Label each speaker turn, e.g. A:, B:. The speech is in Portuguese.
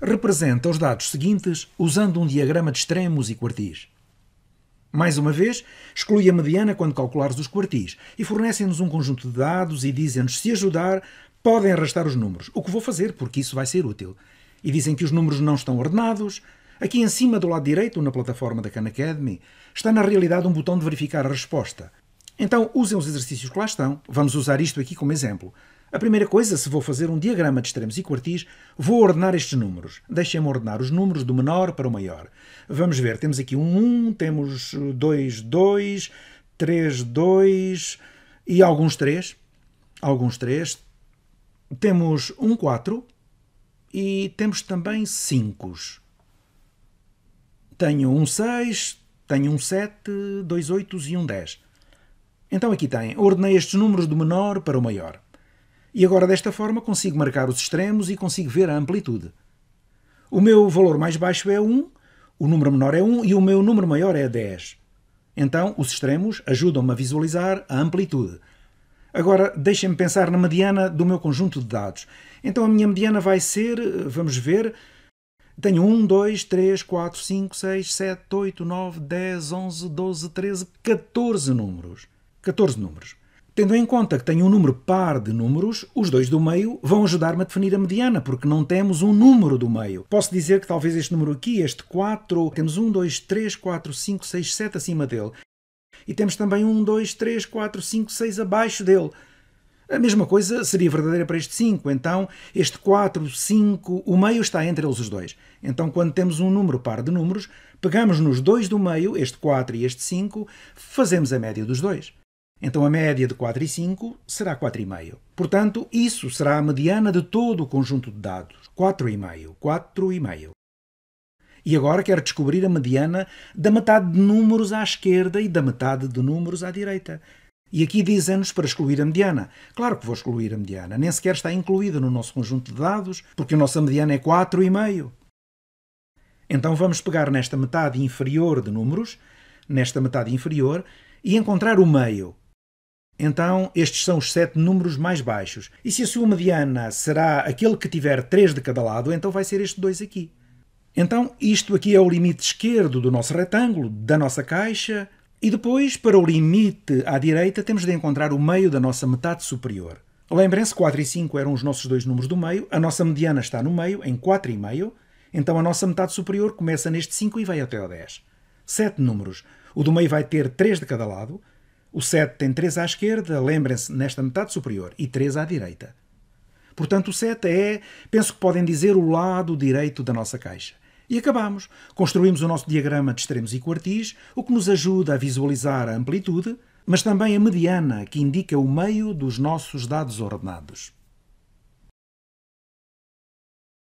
A: representa os dados seguintes usando um diagrama de extremos e quartis. Mais uma vez, exclui a mediana quando calculares os quartis e fornecem-nos um conjunto de dados e dizem-nos se ajudar, podem arrastar os números, o que vou fazer porque isso vai ser útil. E dizem que os números não estão ordenados. Aqui em cima do lado direito, na plataforma da Khan Academy, está na realidade um botão de verificar a resposta. Então usem os exercícios que lá estão. Vamos usar isto aqui como exemplo. A primeira coisa, se vou fazer um diagrama de extremos e quartis, vou ordenar estes números. Deixem-me ordenar os números do menor para o maior. Vamos ver, temos aqui um 1, temos 2, 2, 3, 2 e alguns 3. Alguns 3. Temos um 4 e temos também 5. Tenho um 6, tenho um 7, dois 8 e um 10. Então aqui tem, ordenei estes números do menor para o maior. E agora desta forma consigo marcar os extremos e consigo ver a amplitude. O meu valor mais baixo é 1, o número menor é 1 e o meu número maior é 10. Então, os extremos ajudam-me a visualizar a amplitude. Agora, deixem-me pensar na mediana do meu conjunto de dados. Então, a minha mediana vai ser, vamos ver, tenho 1, 2, 3, 4, 5, 6, 7, 8, 9, 10, 11, 12, 13, 14 números. 14 números. Tendo em conta que tenho um número par de números, os dois do meio vão ajudar-me a definir a mediana, porque não temos um número do meio. Posso dizer que talvez este número aqui, este 4, temos 1, 2, 3, 4, 5, 6, 7 acima dele. E temos também 1, 2, 3, 4, 5, 6 abaixo dele. A mesma coisa seria verdadeira para este 5, então este 4, 5, o meio está entre eles os dois. Então, quando temos um número par de números, pegamos nos dois do meio, este 4 e este 5, fazemos a média dos dois. Então a média de 4 e 5 será 4,5. Portanto, isso será a mediana de todo o conjunto de dados. 4,5, 4,5. E agora quero descobrir a mediana da metade de números à esquerda e da metade de números à direita. E aqui dizem-nos para excluir a mediana. Claro que vou excluir a mediana. Nem sequer está incluída no nosso conjunto de dados, porque a nossa mediana é 4,5. Então vamos pegar nesta metade inferior de números, nesta metade inferior, e encontrar o meio, então, estes são os sete números mais baixos. E se a sua mediana será aquele que tiver 3 de cada lado, então vai ser este 2 aqui. Então, isto aqui é o limite esquerdo do nosso retângulo, da nossa caixa, e depois, para o limite à direita, temos de encontrar o meio da nossa metade superior. Lembrem-se, 4 e 5 eram os nossos dois números do meio, a nossa mediana está no meio, em 4,5, então a nossa metade superior começa neste 5 e vai até o 10. Sete números. O do meio vai ter 3 de cada lado, o 7 tem 3 à esquerda, lembrem-se, nesta metade superior, e 3 à direita. Portanto, o 7 é, penso que podem dizer, o lado direito da nossa caixa. E acabamos. Construímos o nosso diagrama de extremos e quartis, o que nos ajuda a visualizar a amplitude, mas também a mediana, que indica o meio dos nossos dados ordenados.